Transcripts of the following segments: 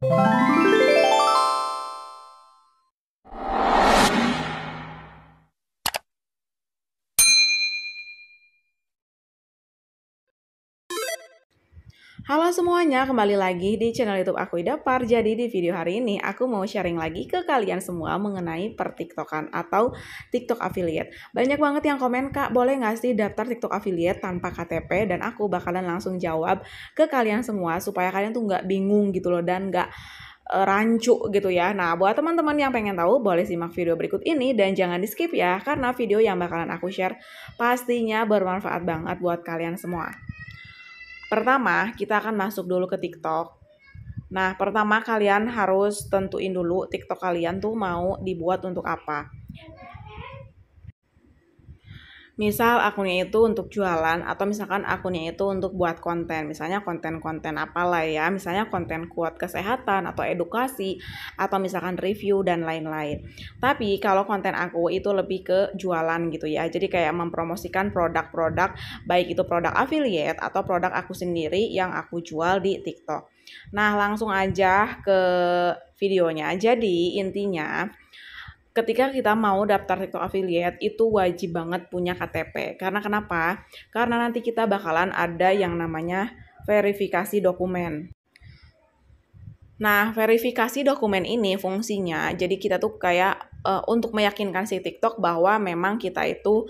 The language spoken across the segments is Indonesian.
Música Halo semuanya, kembali lagi di channel YouTube aku Ida Par. Jadi di video hari ini aku mau sharing lagi ke kalian semua mengenai pertiktokan atau TikTok affiliate. Banyak banget yang komen, "Kak, boleh nggak sih daftar TikTok affiliate tanpa KTP?" dan aku bakalan langsung jawab ke kalian semua supaya kalian tuh nggak bingung gitu loh dan nggak eh, rancu gitu ya. Nah, buat teman-teman yang pengen tahu, boleh simak video berikut ini dan jangan di-skip ya, karena video yang bakalan aku share pastinya bermanfaat banget buat kalian semua. Pertama, kita akan masuk dulu ke TikTok. Nah, pertama kalian harus tentuin dulu TikTok kalian tuh mau dibuat untuk apa. Misal akunnya itu untuk jualan atau misalkan akunnya itu untuk buat konten. Misalnya konten-konten apalah ya, misalnya konten kuat kesehatan atau edukasi atau misalkan review dan lain-lain. Tapi kalau konten aku itu lebih ke jualan gitu ya. Jadi kayak mempromosikan produk-produk baik itu produk affiliate atau produk aku sendiri yang aku jual di TikTok. Nah, langsung aja ke videonya. Jadi intinya ketika kita mau daftar TikTok affiliate itu wajib banget punya KTP. Karena kenapa? Karena nanti kita bakalan ada yang namanya verifikasi dokumen. Nah, verifikasi dokumen ini fungsinya jadi kita tuh kayak uh, untuk meyakinkan si TikTok bahwa memang kita itu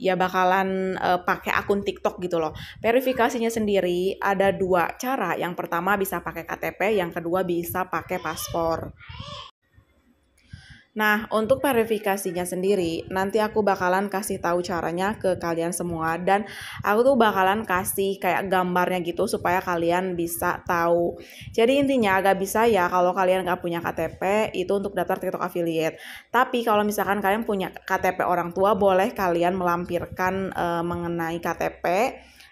ya bakalan uh, pakai akun TikTok gitu loh. Verifikasinya sendiri ada dua cara. Yang pertama bisa pakai KTP, yang kedua bisa pakai paspor. Nah, untuk verifikasinya sendiri, nanti aku bakalan kasih tahu caranya ke kalian semua dan aku tuh bakalan kasih kayak gambarnya gitu supaya kalian bisa tahu. Jadi intinya agak bisa ya kalau kalian nggak punya KTP itu untuk daftar TikTok affiliate. Tapi kalau misalkan kalian punya KTP orang tua, boleh kalian melampirkan e, mengenai KTP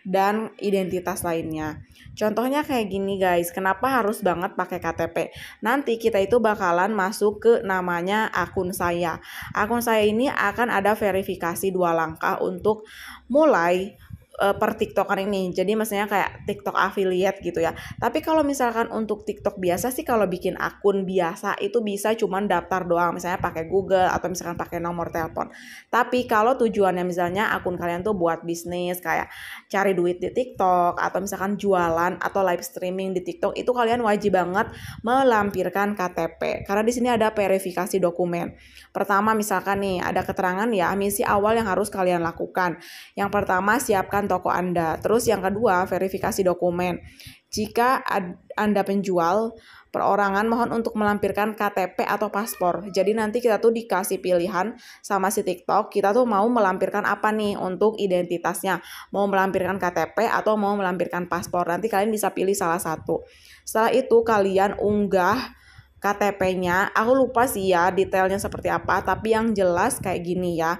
dan identitas lainnya. Contohnya kayak gini guys, kenapa harus banget pakai KTP? Nanti kita itu bakalan masuk ke namanya akun saya. Akun saya ini akan ada verifikasi dua langkah untuk mulai uh, per TikToker ini. Jadi maksudnya kayak TikTok affiliate gitu ya. Tapi kalau misalkan untuk TikTok biasa sih kalau bikin akun biasa itu bisa cuman daftar doang misalnya pakai Google atau misalkan pakai nomor telepon. Tapi kalau tujuannya misalnya akun kalian tuh buat bisnis kayak cari duit di TikTok atau misalkan jualan atau live streaming di TikTok itu kalian wajib banget melampirkan KTP karena di sini ada verifikasi dokumen. Pertama misalkan nih ada keterangan ya misi awal yang harus kalian lakukan. Yang pertama siapkan toko Anda. Terus yang kedua, verifikasi dokumen. Jika Anda penjual perorangan, mohon untuk melampirkan KTP atau paspor. Jadi nanti kita tuh dikasih pilihan sama si TikTok, kita tuh mau melampirkan apa nih untuk identitasnya. Mau melampirkan KTP atau mau melampirkan paspor. Nanti kalian bisa pilih salah satu. Setelah itu kalian unggah KTP-nya, aku lupa sih ya detailnya seperti apa, tapi yang jelas kayak gini ya.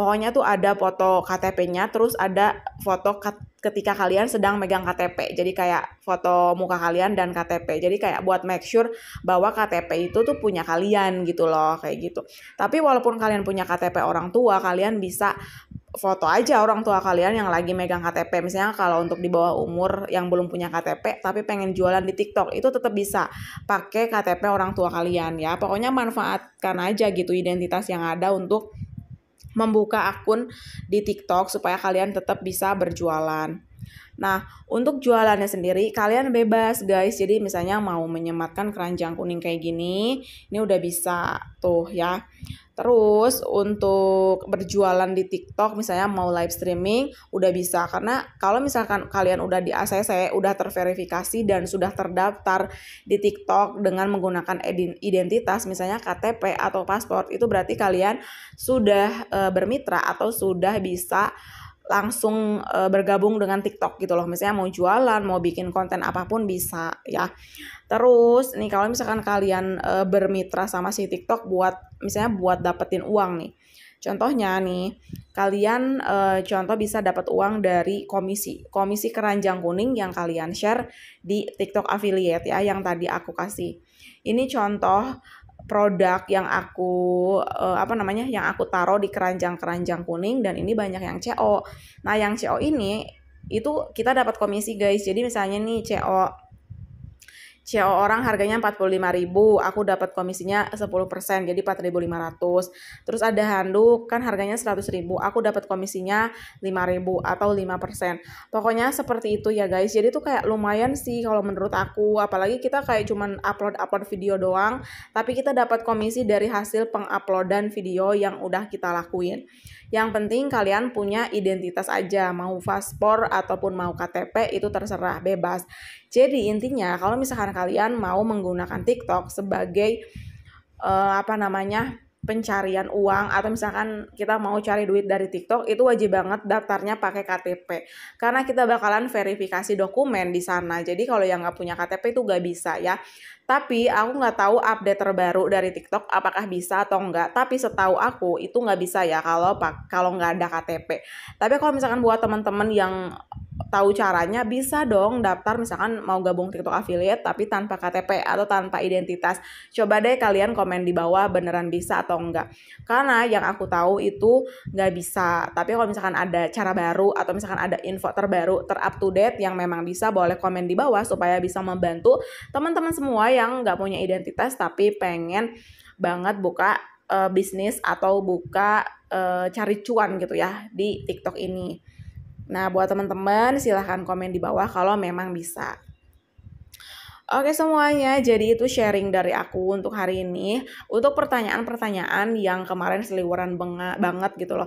Pokoknya tuh ada foto KTP-nya, terus ada foto ketika kalian sedang megang KTP. Jadi kayak foto muka kalian dan KTP. Jadi kayak buat make sure bahwa KTP itu tuh punya kalian gitu loh, kayak gitu. Tapi walaupun kalian punya KTP orang tua, kalian bisa foto aja orang tua kalian yang lagi megang KTP misalnya kalau untuk di bawah umur yang belum punya KTP tapi pengen jualan di TikTok itu tetap bisa pakai KTP orang tua kalian ya pokoknya manfaatkan aja gitu identitas yang ada untuk membuka akun di TikTok supaya kalian tetap bisa berjualan. Nah, untuk jualannya sendiri kalian bebas guys. Jadi misalnya mau menyematkan keranjang kuning kayak gini, ini udah bisa tuh ya. Terus untuk berjualan di TikTok misalnya mau live streaming udah bisa karena kalau misalkan kalian udah di ACC, udah terverifikasi dan sudah terdaftar di TikTok dengan menggunakan identitas misalnya KTP atau paspor itu berarti kalian sudah e, bermitra atau sudah bisa langsung uh, bergabung dengan TikTok gitu loh. Misalnya mau jualan, mau bikin konten apapun bisa ya. Terus nih kalau misalkan kalian uh, bermitra sama si TikTok buat misalnya buat dapetin uang nih. Contohnya nih, kalian e, contoh bisa dapat uang dari komisi. Komisi keranjang kuning yang kalian share di TikTok affiliate ya yang tadi aku kasih. Ini contoh produk yang aku uh, apa namanya yang aku taruh di keranjang-keranjang kuning dan ini banyak yang CO. Nah, yang CO ini itu kita dapat komisi guys. Jadi misalnya nih CO Siapa orang harganya 45.000, aku dapat komisinya 10%, jadi 4.500. Terus ada handuk, kan harganya 100.000, aku dapat komisinya 5.000 atau 5%. Pokoknya seperti itu ya guys. Jadi tuh kayak lumayan sih kalau menurut aku, apalagi kita kayak cuman upload-upload video doang, tapi kita dapat komisi dari hasil penguploadan video yang udah kita lakuin. Yang penting kalian punya identitas aja, mau paspor ataupun mau KTP itu terserah, bebas. Jadi intinya kalau misalkan kalian mau menggunakan TikTok sebagai uh, apa namanya pencarian uang atau misalkan kita mau cari duit dari TikTok itu wajib banget daftarnya pakai KTP karena kita bakalan verifikasi dokumen di sana jadi kalau yang nggak punya KTP itu nggak bisa ya tapi aku nggak tahu update terbaru dari TikTok apakah bisa atau nggak tapi setahu aku itu nggak bisa ya kalau kalau nggak ada KTP tapi kalau misalkan buat teman-teman yang tahu caranya bisa dong daftar misalkan mau gabung TikTok affiliate tapi tanpa KTP atau tanpa identitas. Coba deh kalian komen di bawah beneran bisa atau enggak. Karena yang aku tahu itu nggak bisa. Tapi kalau misalkan ada cara baru atau misalkan ada info terbaru terup to date yang memang bisa boleh komen di bawah supaya bisa membantu teman-teman semua yang nggak punya identitas tapi pengen banget buka uh, bisnis atau buka uh, cari cuan gitu ya di TikTok ini. Nah, buat teman-teman silahkan komen di bawah kalau memang bisa. Oke semuanya, jadi itu sharing dari aku untuk hari ini. Untuk pertanyaan-pertanyaan yang kemarin seliweran banget gitu loh.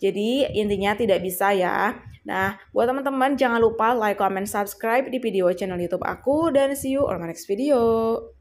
Jadi intinya tidak bisa ya. Nah, buat teman-teman jangan lupa like, comment, subscribe di video channel YouTube aku dan see you on my next video.